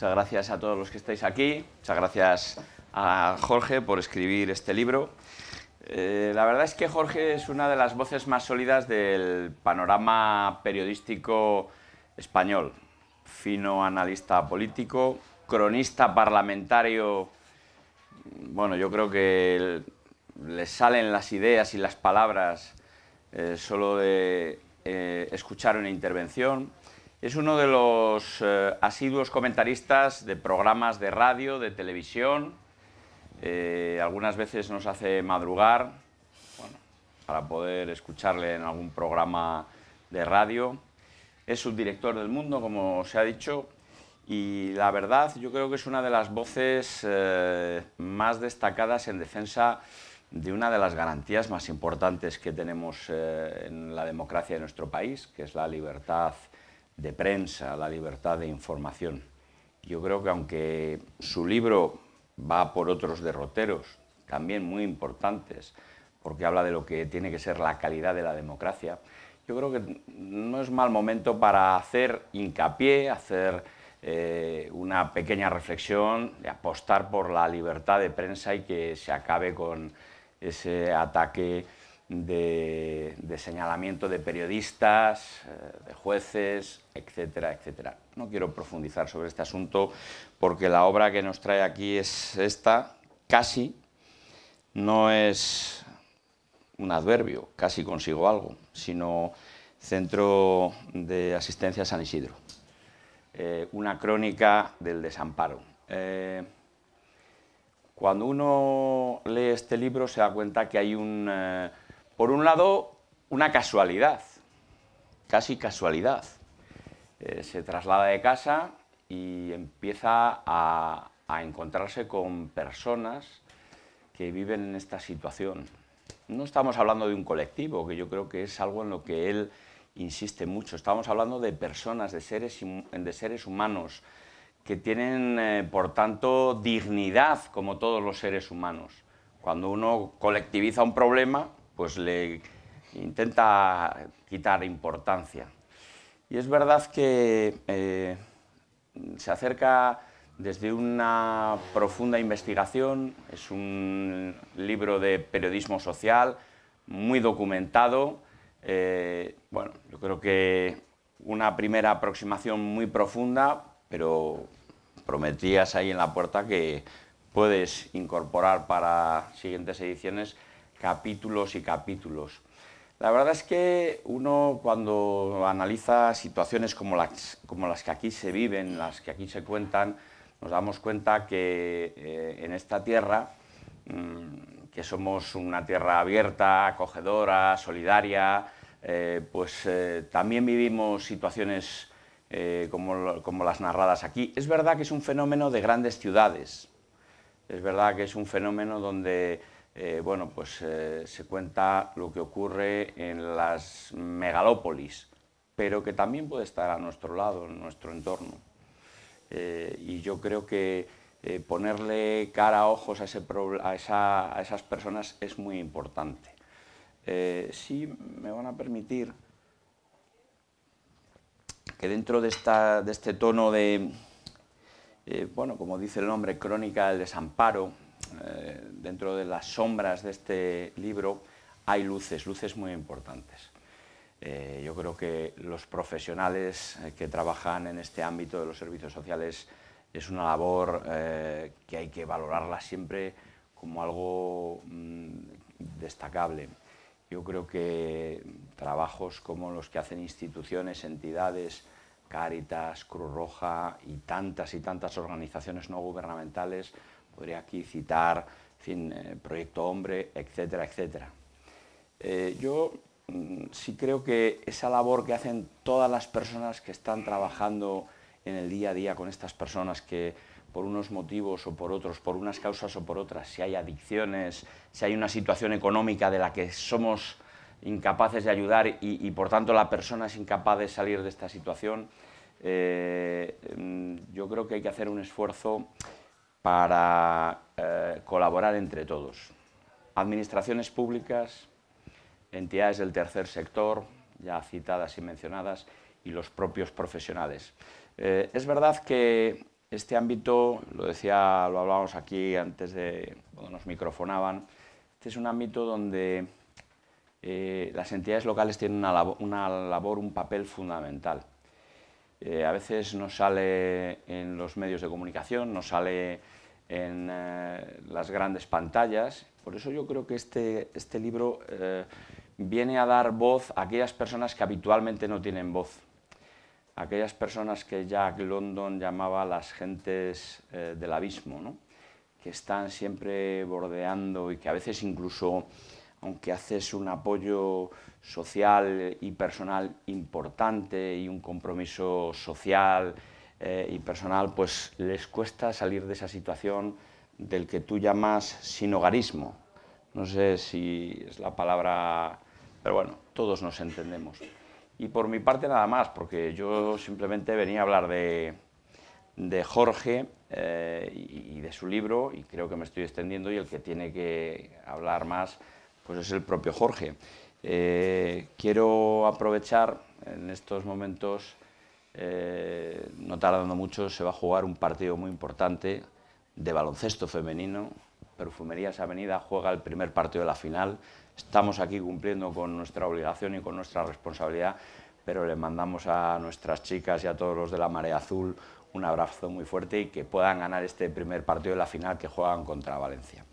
Muchas gracias a todos los que estáis aquí. Muchas gracias a Jorge por escribir este libro. Eh, la verdad es que Jorge es una de las voces más sólidas del panorama periodístico español. Fino analista político, cronista parlamentario. Bueno, yo creo que le salen las ideas y las palabras eh, solo de eh, escuchar una intervención. Es uno de los eh, asiduos comentaristas de programas de radio, de televisión. Eh, algunas veces nos hace madrugar para poder escucharle en algún programa de radio. Es subdirector del mundo, como se ha dicho, y la verdad yo creo que es una de las voces eh, más destacadas en defensa de una de las garantías más importantes que tenemos en la democracia de nuestro país, que es la libertad de prensa, la libertad de información. Yo creo que aunque su libro va por otros derroteros, también muy importantes, porque habla de lo que tiene que ser la calidad de la democracia, yo creo que no es mal momento para hacer hincapié, hacer eh, una pequeña reflexión, apostar por la libertad de prensa y que se acabe con ese ataque de, señalamiento de periodistas, eh, de jueces, etcétera, etcétera. No quiero profundizar sobre este asunto porque la obra que nos trae aquí es esta, casi, no es un adverbio, casi consigo algo, sino Centro de Asistencia San Isidro, eh, una crónica del desamparo. Eh, cuando uno lee este libro se da cuenta que hay un por un lado, una casualidad, casi casualidad. Eh, se traslada de casa y empieza a, encontrarse con personas que viven en esta situación. No estamos hablando de un colectivo, que yo creo que es algo en lo que él insiste mucho. Estamos hablando de personas, de seres, de seres humanos, que tienen, eh, por tanto, dignidad como todos los seres humanos. Cuando uno colectiviza un problema, pues le intenta quitar importancia. Y es verdad que eh, se acerca desde una profunda investigación, es un libro de periodismo social muy documentado, eh, bueno, yo creo que una primera aproximación muy profunda, pero prometías ahí en la puerta que puedes incorporar para siguientes ediciones capítulos y capítulos. La verdad es que uno cuando analiza situaciones como las, como las que aquí se viven, las que aquí se cuentan, nos damos cuenta que eh, en esta tierra, mm, que somos una tierra abierta, acogedora, solidaria, eh, pues eh, también vivimos situaciones como las narradas aquí. Es verdad que es un fenómeno de grandes ciudades, es verdad que es un fenómeno donde eh, bueno, pues eh, se cuenta lo que ocurre en las megalópolis, pero que también puede estar a nuestro lado, en nuestro entorno. Eh, y yo creo que ponerle cara a ojos a, esas personas es muy importante. si me van a permitir que dentro de, de este tono de, bueno, como dice el nombre, crónica del desamparo, eh, dentro de las sombras de este libro hay luces, luces muy importantes. Eh, yo creo que los profesionales eh, que trabajan en este ámbito de los servicios sociales es una labor que hay que valorarla siempre como algo mm, destacable. Yo creo que trabajos como los que hacen instituciones, entidades, Cáritas, Cruz Roja y tantas y tantas organizaciones no gubernamentales Podría aquí citar, fin, eh, Proyecto Hombre, etcétera, etcétera. Eh, yo mm, sí creo que esa labor que hacen todas las personas que están trabajando en el día a día con estas personas que por unos motivos o por otros, por unas causas o por otras, si hay adicciones, si hay una situación económica de la que somos incapaces de ayudar y, por tanto la persona es incapaz de salir de esta situación, eh, mm, yo creo que hay que hacer un esfuerzo para eh, colaborar entre todos. Administraciones públicas, entidades del tercer sector, ya citadas y mencionadas, y los propios profesionales. Eh, es verdad que este ámbito, lo decía, lo hablábamos aquí antes de cuando nos microfonaban, este es un ámbito donde eh, las entidades locales tienen una labor, un papel fundamental. Eh, a veces no sale en los medios de comunicación, no sale en eh, las grandes pantallas. Por eso yo creo que este, este libro eh, viene a dar voz a aquellas personas que habitualmente no tienen voz, aquellas personas que Jack London llamaba las gentes del abismo, que están siempre bordeando y que a veces incluso aunque haces un apoyo social y personal importante y un compromiso social eh, y personal, pues les cuesta salir de esa situación del que tú llamas sinogarismo. No sé si es la palabra, pero bueno, todos nos entendemos. Y por mi parte nada más, porque yo simplemente venía a hablar de, Jorge eh, y de su libro, y creo que me estoy extendiendo, y el que tiene que hablar más pues es el propio Jorge. Eh, quiero aprovechar en estos momentos, eh, no tardando mucho, se va a jugar un partido muy importante de baloncesto femenino. Perfumerías Avenida juega el primer partido de la final. Estamos aquí cumpliendo con nuestra obligación y con nuestra responsabilidad, pero le mandamos a nuestras chicas y a todos los de la Marea Azul un abrazo muy fuerte y que puedan ganar este primer partido de la final que juegan contra Valencia.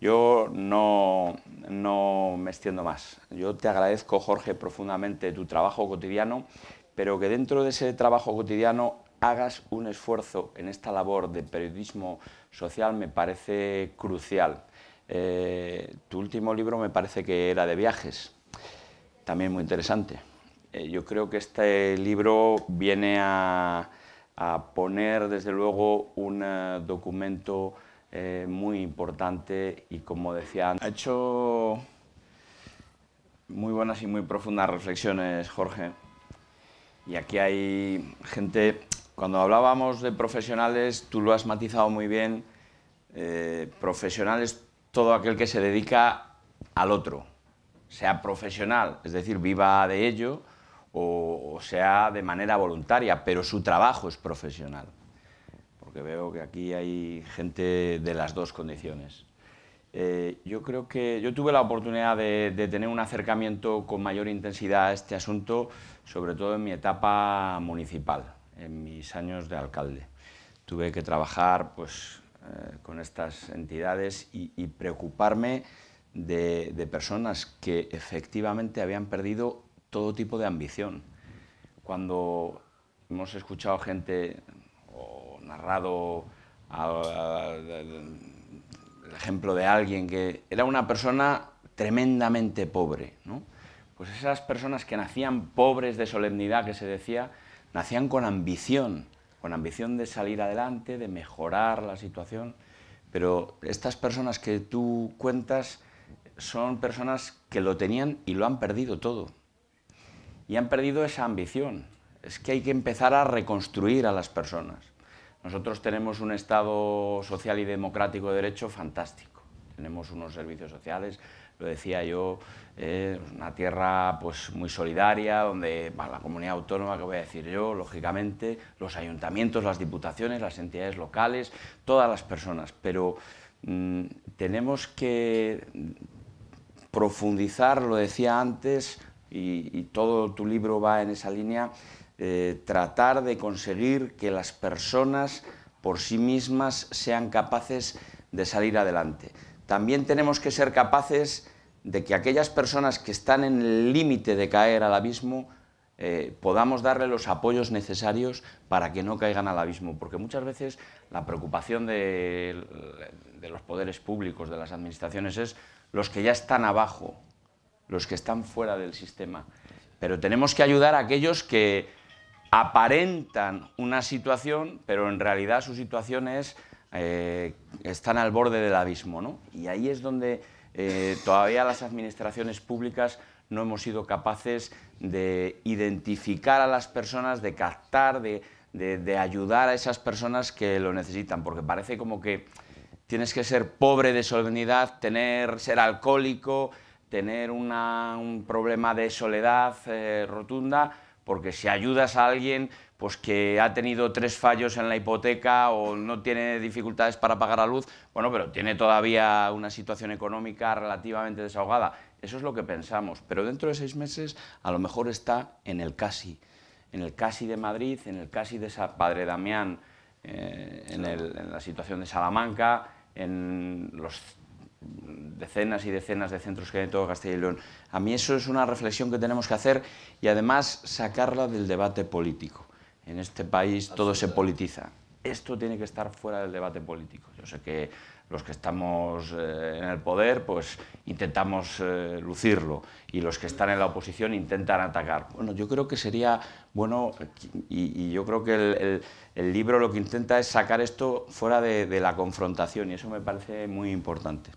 Yo no, me extiendo más. Yo te agradezco, Jorge, profundamente tu trabajo cotidiano, pero que dentro de ese trabajo cotidiano hagas un esfuerzo en esta labor de periodismo social me parece crucial. Eh, tu último libro me parece que era de viajes, también muy interesante. Eh, yo creo que este libro viene a, poner, desde luego, un eh, documento eh, muy importante y como decía, ha hecho muy buenas y muy profundas reflexiones Jorge. Y aquí hay gente, cuando hablábamos de profesionales, tú lo has matizado muy bien, eh, profesional es todo aquel que se dedica al otro, sea profesional, es decir, viva de ello, o sea de manera voluntaria, pero su trabajo es profesional porque veo que aquí hay gente de las dos condiciones. Eh, yo creo que yo tuve la oportunidad de, tener un acercamiento con mayor intensidad a este asunto, sobre todo en mi etapa municipal, en mis años de alcalde. Tuve que trabajar pues, eh, con estas entidades y, preocuparme de, de, personas que efectivamente habían perdido todo tipo de ambición. Cuando hemos escuchado gente o narrado el ejemplo de alguien que era una persona tremendamente pobre. Pues esas personas que nacían pobres de solemnidad, que se decía, nacían con ambición, con ambición de salir adelante, de mejorar la situación, pero estas personas que tú cuentas son personas que lo tenían y lo han perdido todo. Y han perdido esa ambición, es que hay que empezar a reconstruir a las personas. Nosotros tenemos un Estado social y democrático de derecho fantástico. Tenemos unos servicios sociales, lo decía yo, eh, una tierra pues, muy solidaria, donde la comunidad autónoma, que voy a decir yo, lógicamente, los ayuntamientos, las diputaciones, las entidades locales, todas las personas. Pero mm, tenemos que profundizar, lo decía antes, y todo tu libro va en esa línea, eh, tratar de conseguir que las personas por sí mismas sean capaces de salir adelante. También tenemos que ser capaces de que aquellas personas que están en el límite de caer al abismo eh, podamos darle los apoyos necesarios para que no caigan al abismo, porque muchas veces la preocupación de los poderes públicos, de las administraciones, es los que ya están abajo, los que están fuera del sistema. Pero tenemos que ayudar a aquellos que, aparentan una situación, pero en realidad su situación es, eh, están al borde del abismo. ¿no? Y ahí es donde eh, todavía las administraciones públicas no hemos sido capaces de identificar a las personas, de captar, de, ayudar a esas personas que lo necesitan, porque parece como que tienes que ser pobre de soledad, tener, ser alcohólico, tener un problema de soledad eh, rotunda porque si ayudas a alguien pues que ha tenido tres fallos en la hipoteca o no tiene dificultades para pagar a luz, bueno, pero tiene todavía una situación económica relativamente desahogada. Eso es lo que pensamos, pero dentro de seis meses a lo mejor está en el CASI, en el CASI de Madrid, en el CASI de Padre Damián, eh, en, en la situación de Salamanca, en los decenas y decenas de centros que hay en todo Castilla y León. A mí eso es una reflexión que tenemos que hacer y además sacarla del debate político. En este país todo se politiza. Esto tiene que estar fuera del debate político. Yo sé que los que estamos eh, en el poder pues intentamos eh, lucirlo y los que están en la oposición intentan atacar. Bueno, yo creo que sería bueno y, yo creo que el, libro lo que intenta es sacar esto fuera de la confrontación y eso me parece muy importante.